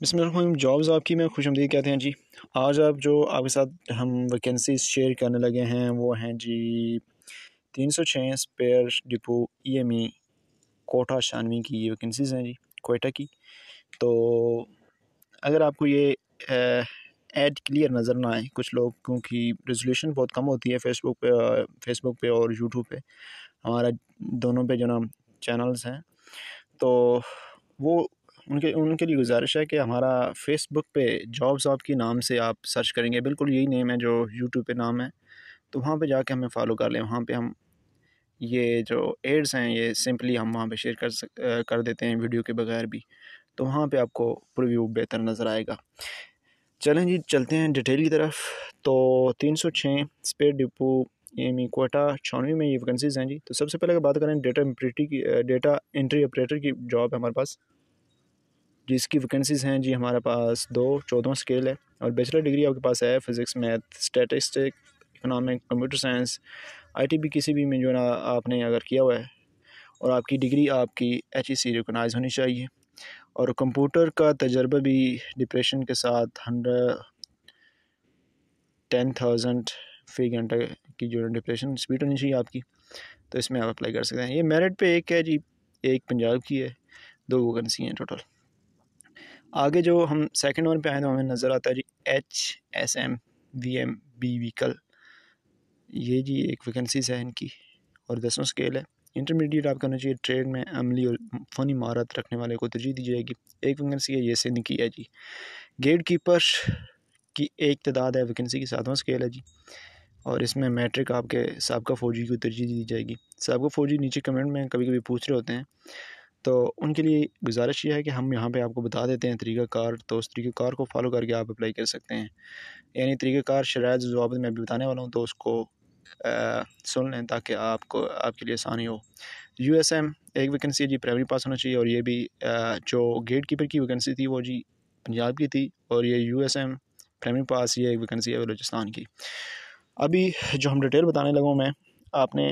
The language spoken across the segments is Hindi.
बिसम जॉब्स आपकी मैं खुश आमदी कहते हैं जी आज आप जो आपके साथ हम वैकेंसीज शेयर करने लगे हैं वो हैं जी तीन सौ छः spare depot E M E Quetta शानवी की ये वैकेंसीज हैं जी कोटा की तो अगर आपको ये एड क्लियर नज़र ना आए कुछ लोग क्योंकि रेजोल्यूशन बहुत कम होती है फेसबुक पे फेसबुक पे और यूट्यूब पे हमारा दोनों पे जो ना चैनल्स हैं तो वो उनके उनके लिए गुजारिश है कि हमारा फेसबुक पे जॉब्स के नाम से आप सर्च करेंगे बिल्कुल यही नेम है जो यूट्यूब पे नाम है तो वहाँ पे जाके हमें फॉलो कर लें वहाँ पे हम ये जो एड्स हैं ये सिंपली हम वहाँ पे शेयर कर सक, कर देते हैं वीडियो के बगैर भी तो वहाँ पे आपको प्रव्यू बेहतर नज़र आएगा चलें जी चलते हैं डिटेल की तरफ तो तीन सौ छः स्पेस डिपो ई कोटा छानवी में ये वैकेंसीज़ हैं जी तो सबसे पहले अगर बात करें डेटा एम्प्रेटी की डेटा एंट्री ऑपरेटर की जॉब है हमारे पास जिसकी तो वैकेंसीज़ हैं जी हमारे पास दो चौदह स्केल है और बैचलर डिग्री आपके पास है physics math statistic economic computer science भी किसी भी में जो ना आपने अगर किया हुआ है और आपकी डिग्री आपकी एच ई सी रिकोनाइज होनी चाहिए और कंप्यूटर का तजर्बा भी डिप्रेशन के साथ हंड्रेड टेन थाउजेंड फी घंटे की जो डिप्रेशन स्पीड होनी चाहिए आपकी तो इसमें आप अप्लाई कर सकते हैं ये मेरिट पे एक है जी एक पंजाब की है दो वैकेंसी हैं टोटल आगे जो हम सेकंड वन पे आए तो हमें नज़र आता है G H S M V M B vehicle ये जी एक वैकेंसीज है इनकी और दसों स्केल है इंटरमीडिएट आपका होना चाहिए ट्रेड में अमली और फ़नी महारत रखने वाले को तरजीह दी जाएगी एक वैकेंसी है ये सिंध की है जी गेट कीपर की एक तादाद है वैकेंसी की सातवां स्केल है जी और इसमें मैट्रिक आपके सबका फौजी को तरजीह दी जाएगी सबका फौजी नीचे कमेंट में कभी कभी पूछ रहे होते हैं तो उनके लिए गुजारिश ये है कि हम यहाँ पे आपको बता देते हैं तरीक़ाकार तो उस तरीक़ाकार को फॉलो करके आप अप्लाई कर सकते हैं यानी तरीक़ाकार शराब जवाब मैं भी बताने वाला हूँ तो उसको आ, सुन लें ताकि आपको आपके लिए आसानी हो यू एस एम एक वैकेंसी है जी प्राइमरी पास होना चाहिए और ये भी आ, जो गेट कीपर की वैकेंसी थी वो जी पंजाब की थी और ये U S M primary pass ये एक वैकेंसी है बलोचिस्तान की अभी जो हम डिटेल बताने लगा मैं आपने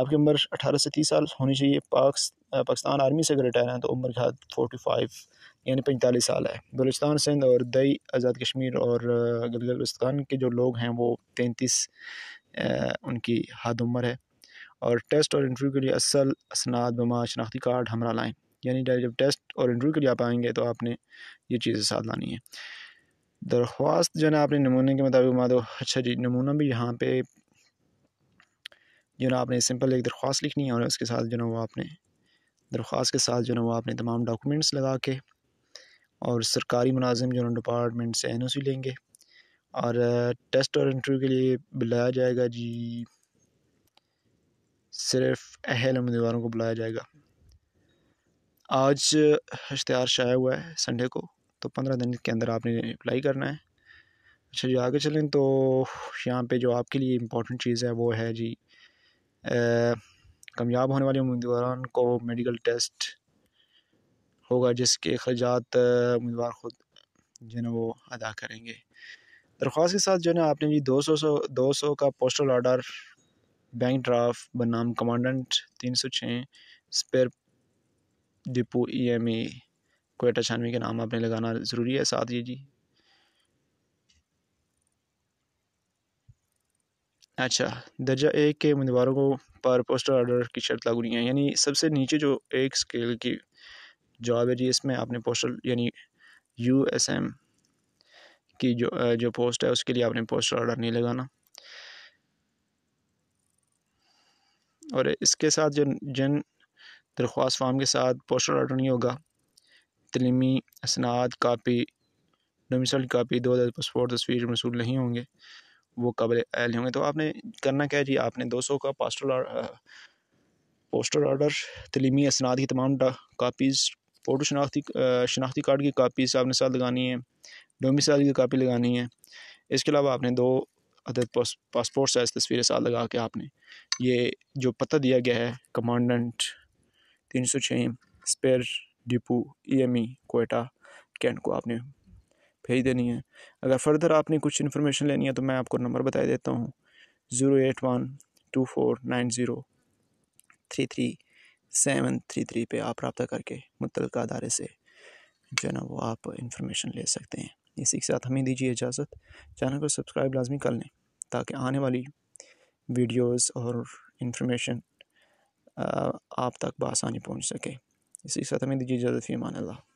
आपकी उम्र अठारह से तीस साल होनी चाहिए पाक पाकिस्तान आर्मी से अगर रिटायर हैं तो उम्र के हाथ फोर्टी फाइव यानी पैंतालीस साल है बलूचिस्तान सिंध और दई आज़ाद कश्मीर और गलगलस्तान के जो लोग हैं वो तैंतीस उनकी हद उम्र है और टेस्ट और इंटरव्यू के लिए असल असनाद बमा शनाख्ती कार्ड हमरा लाएँ यानी जब टेस्ट और इंटरव्यू के लिए आप आएँगे तो आपने ये चीज़ें साथ लानी है दरख्वास्त जो है ना आपने नमूने के मुताबिक दो अच्छा जी नमूना भी यहाँ पे जो ना आपने सिंपल एक दरख्वास्त लिखनी है और उसके साथ जो ना वो आपने दरख्वास्त के साथ जो ना वो आपने तमाम डॉक्यूमेंट्स लगा के और सरकारी मुलाजिम जो ना डिपार्टमेंट से एन ओ सी लेंगे और टेस्ट और इंटरव्यू के लिए बुलाया जाएगा जी सिर्फ अहल उम्मीदवारों को बुलाया जाएगा आज इश्तहार शाया हुआ है संडे को तो पंद्रह दिन के अंदर आपने अप्लाई करना है अच्छा जी आगे चलें तो यहाँ पे जो आपके लिए इम्पोर्टेंट चीज़ है वो है जी कामयाब होने वाले उम्मीदवारों को मेडिकल टेस्ट होगा जिसके अखराजात उम्मीदवार ख़ुद जो है ना वो अदा करेंगे दरख्वास्त के साथ जो है आपने जी दो सौ सौ दो सौ का पोस्टल आर्डर बैंक ड्राफ्ट बनाम कमांडेंट तीन सौ छः spare depot E M E Quetta छानवी के नाम आपने लगाना ज़रूरी है साथ ये जी अच्छा दर्जा एक के उम्मीदवारों को पर पोस्टर ऑर्डर की शर्त लागू नहीं है यानी सबसे नीचे जो एक स्केल की जॉब है जी इसमें आपने पोस्टर यानी यू एस एम की जो जो पोस्ट है उसके लिए आपने पोस्टर ऑर्डर नहीं लगाना और इसके साथ जो जिन दरख्वास्त फॉर्म के साथ पोस्टर ऑर्डर नहीं होगा तलीमी असनाद कापी डोमिसल कापी दो हज़ार पासपोर्ट तस्वीर मसूल नहीं होंगे वो कबल अहल होंगे तो आपने करना क्या है जी आपने दो सौ का पास्टल पोस्टल आर्डर तलीमी असनाद की तमाम कापीज़ फ़ोटो शनाख्ती uh, शनाख्ती कार्ड की कापीज़ आपने साथ लगानी है डोमिसाइल की कापी लगानी है इसके अलावा आपने दो अदद पासपोर्ट साइज़ तस्वीरें साथ लगा के आपने ये जो पता दिया गया है कमांडेंट तीन सौ छः spare depot E M E Quetta cantt को आपने भेज देनी है अगर फर्दर आपने कुछ इन्फॉर्मेशन लेनी है तो मैं आपको नंबर बता देता हूँ zero eight one two four nine zero three three seven three three पर आप रबता करके मुतल अदारे से जो है ना वो आप इन्फॉर्मेशन ले सकते हैं इसी के साथ हमें दीजिए इजाज़त चैनल को सब्सक्राइब लाजमी कर लें ताकि आने वाली वीडियोस और इन्फॉर्मेशन आप तक बसानी पहुंच सके इसी के साथ हमें दीजिए इजाज़त फ़ीमान अल्लाह